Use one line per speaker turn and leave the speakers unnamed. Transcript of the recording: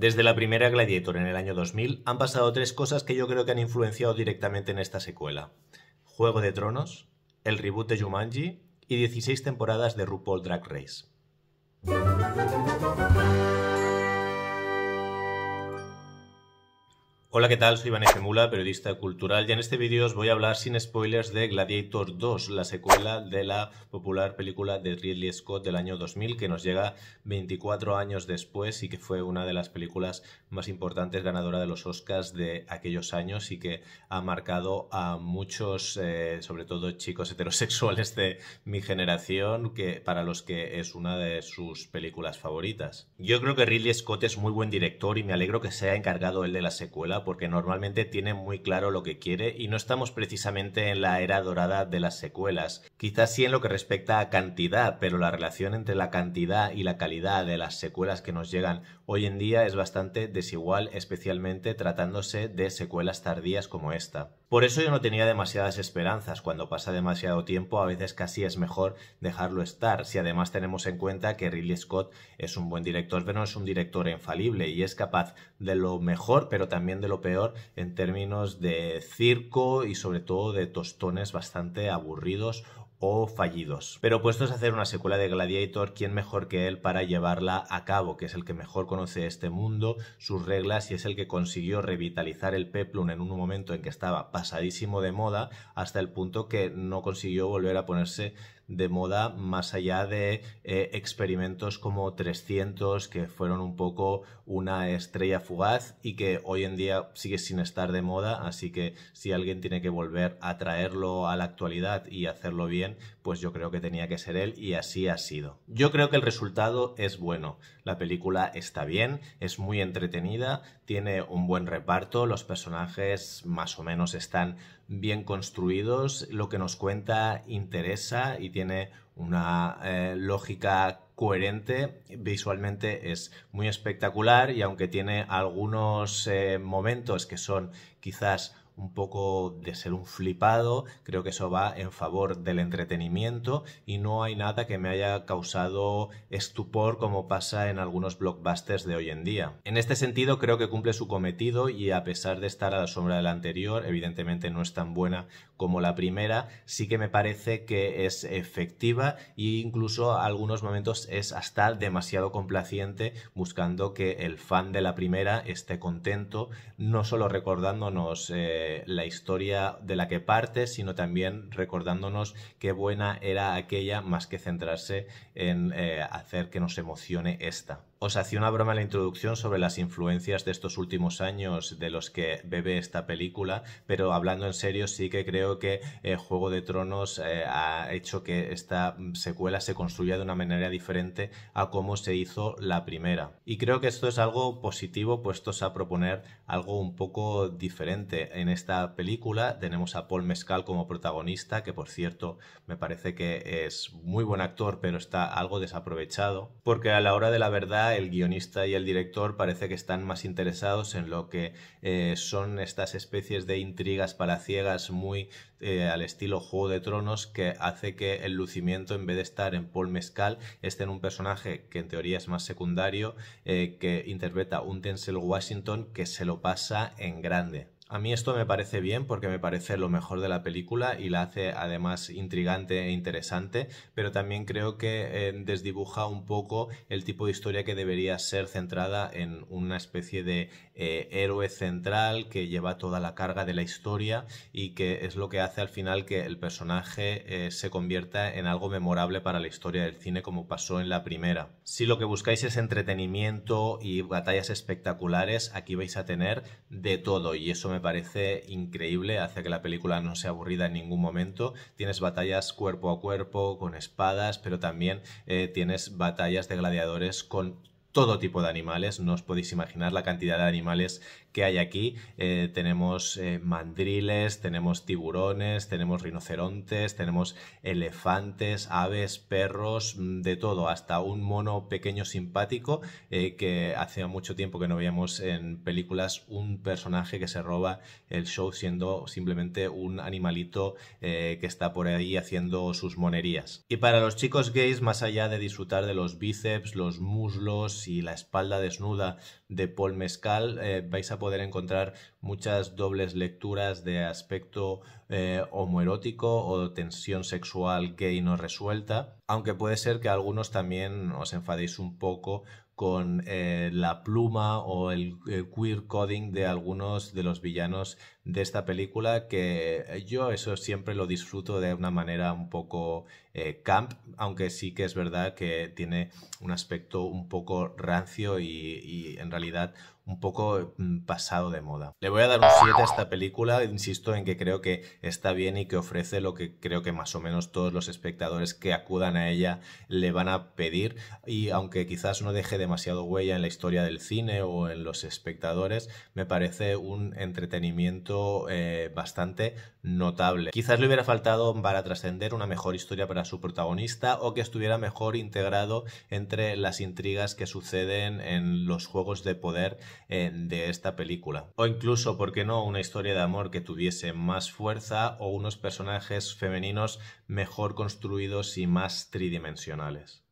Desde la primera Gladiator en el año 2000 han pasado tres cosas que yo creo que han influenciado directamente en esta secuela. Juego de Tronos, el reboot de Jumanji y 16 temporadas de RuPaul Drag Race. Hola, ¿qué tal? Soy Iván Mula, periodista cultural, y en este vídeo os voy a hablar sin spoilers de Gladiator 2, la secuela de la popular película de Ridley Scott del año 2000, que nos llega 24 años después y que fue una de las películas más importantes ganadora de los Oscars de aquellos años y que ha marcado a muchos, eh, sobre todo chicos heterosexuales de mi generación, que para los que es una de sus películas favoritas. Yo creo que Ridley Scott es muy buen director y me alegro que se haya encargado él de la secuela porque normalmente tiene muy claro lo que quiere y no estamos precisamente en la era dorada de las secuelas. Quizás sí en lo que respecta a cantidad, pero la relación entre la cantidad y la calidad de las secuelas que nos llegan hoy en día es bastante desigual, especialmente tratándose de secuelas tardías como esta. Por eso yo no tenía demasiadas esperanzas. Cuando pasa demasiado tiempo, a veces casi es mejor dejarlo estar, si además tenemos en cuenta que Ridley Scott es un buen director, pero es un director infalible y es capaz de lo mejor, pero también de lo peor en términos de circo y sobre todo de tostones bastante aburridos o fallidos. Pero puestos a hacer una secuela de Gladiator, ¿quién mejor que él para llevarla a cabo? Que es el que mejor conoce este mundo, sus reglas y es el que consiguió revitalizar el Peplum en un momento en que estaba pasadísimo de moda hasta el punto que no consiguió volver a ponerse de moda más allá de eh, experimentos como 300 que fueron un poco una estrella fugaz y que hoy en día sigue sin estar de moda, así que si alguien tiene que volver a traerlo a la actualidad y hacerlo bien, pues yo creo que tenía que ser él y así ha sido. Yo creo que el resultado es bueno, la película está bien, es muy entretenida, tiene un buen reparto, los personajes más o menos están bien construidos, lo que nos cuenta interesa y tiene tiene una eh, lógica coherente, visualmente es muy espectacular y aunque tiene algunos eh, momentos que son quizás un poco de ser un flipado, creo que eso va en favor del entretenimiento y no hay nada que me haya causado estupor como pasa en algunos blockbusters de hoy en día. En este sentido creo que cumple su cometido y a pesar de estar a la sombra de la anterior, evidentemente no es tan buena como la primera, sí que me parece que es efectiva e incluso a algunos momentos es hasta demasiado complaciente buscando que el fan de la primera esté contento, no solo recordándonos eh, la historia de la que parte, sino también recordándonos qué buena era aquella más que centrarse en eh, hacer que nos emocione esta. Os hacía una broma en la introducción sobre las influencias de estos últimos años de los que bebe esta película, pero hablando en serio, sí que creo que eh, Juego de Tronos eh, ha hecho que esta mm, secuela se construya de una manera diferente a cómo se hizo la primera. Y creo que esto es algo positivo, puestos a proponer algo un poco diferente. En esta película tenemos a Paul Mescal como protagonista, que por cierto me parece que es muy buen actor, pero está algo desaprovechado, porque a la hora de la verdad el guionista y el director parece que están más interesados en lo que eh, son estas especies de intrigas palaciegas muy eh, al estilo Juego de Tronos que hace que el lucimiento en vez de estar en Paul Mescal esté en un personaje que en teoría es más secundario eh, que interpreta un Denzel Washington que se lo pasa en grande. A mí esto me parece bien porque me parece lo mejor de la película y la hace además intrigante e interesante, pero también creo que eh, desdibuja un poco el tipo de historia que debería ser centrada en una especie de eh, héroe central que lleva toda la carga de la historia y que es lo que hace al final que el personaje eh, se convierta en algo memorable para la historia del cine como pasó en la primera. Si lo que buscáis es entretenimiento y batallas espectaculares, aquí vais a tener de todo y eso me parece increíble, hace que la película no sea aburrida en ningún momento. Tienes batallas cuerpo a cuerpo, con espadas, pero también eh, tienes batallas de gladiadores con todo tipo de animales. No os podéis imaginar la cantidad de animales que hay aquí. Eh, tenemos eh, mandriles, tenemos tiburones, tenemos rinocerontes, tenemos elefantes, aves, perros, mm, de todo, hasta un mono pequeño simpático eh, que hace mucho tiempo que no veíamos en películas un personaje que se roba el show siendo simplemente un animalito que está por ahí haciendo sus monerías. Y para los chicos gays, más allá de disfrutar de los bíceps, los muslos, y La espalda desnuda de Paul Mescal, eh, vais a poder encontrar muchas dobles lecturas de aspecto eh, homoerótico o tensión sexual gay no resuelta, aunque puede ser que algunos también os enfadéis un poco con eh, la pluma o el, queer coding de algunos de los villanos de esta película, que yo eso siempre lo disfruto de una manera un poco eh, camp, aunque sí que es verdad que tiene un aspecto un poco rancio y en realidad un poco mm, pasado de moda. Le voy a dar un 7 a esta película, insisto en que creo que está bien y que ofrece lo que creo que más o menos todos los espectadores que acudan a ella le van a pedir y aunque quizás no deje demasiado huella en la historia del cine o en los espectadores, me parece un entretenimiento eh, bastante notable. Quizás le hubiera faltado para trascender una mejor historia para su protagonista o que estuviera mejor integrado entre las intrigas que suceden en los juegos de poder de esta película. O incluso, ¿por qué no?, una historia de amor que tuviese más fuerza o unos personajes femeninos mejor construidos y más tridimensionales.